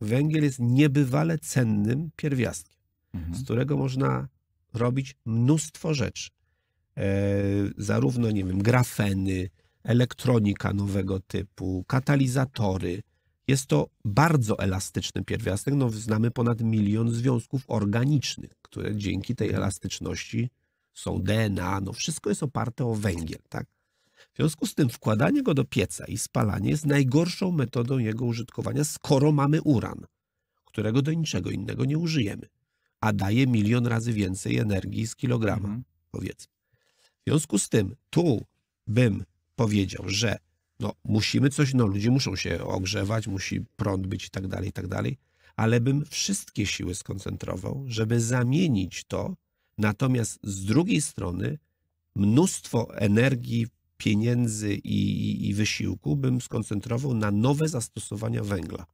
Węgiel jest niebywale cennym pierwiastkiem, mhm. z którego można robić mnóstwo rzeczy. E, zarówno, nie wiem, grafeny, elektronika nowego typu, katalizatory. Jest to bardzo elastyczny pierwiastek. No, znamy ponad milion związków organicznych, które dzięki tej mhm. elastyczności są DNA. No, wszystko jest oparte o węgiel. Tak? W związku z tym wkładanie go do pieca i spalanie jest najgorszą metodą jego użytkowania, skoro mamy uran, którego do niczego innego nie użyjemy, a daje milion razy więcej energii z kilograma, mhm. powiedzmy. W związku z tym tu bym powiedział, że no, musimy coś, no ludzie muszą się ogrzewać, musi prąd być i tak dalej, i tak dalej, ale bym wszystkie siły skoncentrował, żeby zamienić to, natomiast z drugiej strony mnóstwo energii pieniędzy i, i, i wysiłku bym skoncentrował na nowe zastosowania węgla.